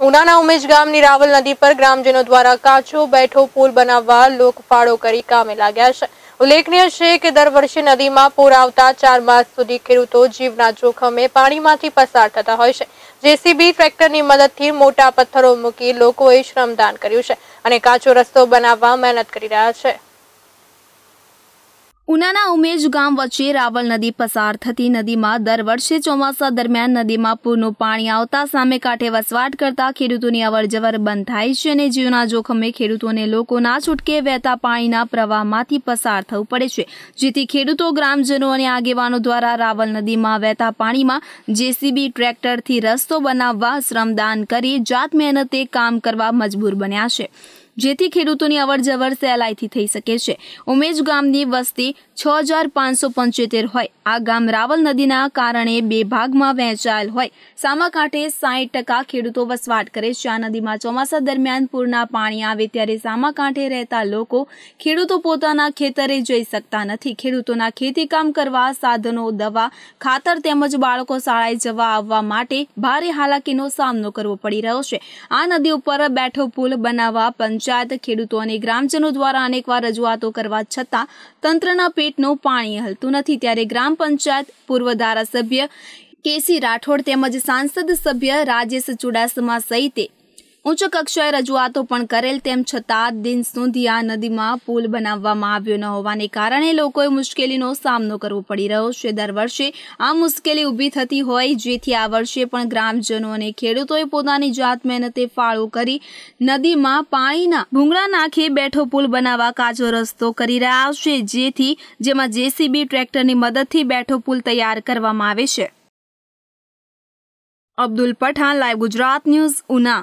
ઉનાના ઉમેશ ગામની રાવલ નદી પર ગ્રામજનો દ્વારા કાચો બેઠો પુલ બનાવવા લોકફાળો કરી કામે લાગ્યા છે ઉલ્લેખનીય છે કે દર વર્ષે નદીમાં પૂર આવતા ચાર માસ સુધી ખેડૂતો જીવના જોખમે પાણીમાંથી પસાર થતા હોય છે જેસીબી ટ્રેક્ટરની મદદથી મોટા પથ્થરો મૂકી લોકોએ શ્રમદાન કર્યું છે અને કાચો રસ્તો બનાવવા મહેનત કરી રહ્યા છે ઉનાના ઉમેજ ગામ વચ્ચે રાવલ નદી પસાર થતી નદીમાં દર વર્ષે ચોમાસા દરમિયાન નદીમાં પૂરનું પાણી આવતા સામે કાંઠે વસવાટ કરતા ખેડૂતોની અવરજવર બંધ થાય છે અને જીવના જોખમે ખેડૂતોને લોકોના છૂટકે વહેતા પાણીના પ્રવાહમાંથી પસાર થવું પડે છે જેથી ખેડૂતો ગ્રામજનો અને આગેવાનો દ્વારા રાવલ નદીમાં વહેતા પાણીમાં જેસીબી ટ્રેક્ટરથી રસ્તો બનાવવા શ્રમદાન કરી જાત મહેનતે કામ કરવા મજબૂર બન્યા છે જેથી ખેડૂતોની અવર જવર સહેલાઈથી થઈ શકે છે ઉમેજ ગામની વસ્તી છ હજાર પાંચસો પંચોતેર હોય આ ગામ રાવલ નદીના કારણે બે ભાગમાં વહેંચાયેલ હોય સામા કાંઠે સાહીઠ ટકા ખેડૂતો વસવાટ કરે છે આ નદીમાં ચોમાસા દરમિયાન પૂરના પાણી આવે ત્યારે સામા કાંઠે રહેતા લોકો ખેડૂતો પોતાના ખેતરે જઈ શકતા નથી ખેડૂતોના ખેતીકામ કરવા સાધનો દવા ખાતર તેમજ બાળકો શાળાએ જવા આવવા માટે ભારે હાલાકીનો સામનો કરવો પડી રહ્યો છે આ નદી ઉપર બેઠો પુલ બનાવવા પંચ પંચાયત ખેડૂતો અને ગ્રામજનો દ્વારા અનેકવાર રજૂઆતો કરવા છતાં તંત્રના પેટનું પાણી હલતું નથી ત્યારે ગ્રામ પંચાયત પૂર્વ ધારાસભ્ય કેસી રાઠોડ તેમજ સાંસદ સભ્ય રાજેશ ચુડાસમા સહિતે ઉચ્ચ કક્ષાએ રજૂઆતો પણ કરેલ તેમ છતાં દિન સુધી આ નદીમાં પુલ બનાવવામાં આવ્યો ન હોવાને કારણે લોકોએ મુશ્કેલીનો સામનો કરવો પડી રહ્યો છે દર વર્ષે આ મુશ્કેલી ઊભી થતી હોય જેથી આ વર્ષે પણ ગ્રામજનો અને ખેડૂતોએ પોતાની જાત મહેનતે ફાળો કરી નદીમાં પાણીના ભૂંગળા નાખી બેઠો પુલ બનાવવા કાચો રસ્તો કરી રહ્યા છે જેથી જેમાં જેસીબી ટ્રેક્ટરની મદદથી બેઠો પુલ તૈયાર કરવામાં આવે છે અબ્દુલ પઠાણ લાઈવ ગુજરાત ન્યૂઝ ઉના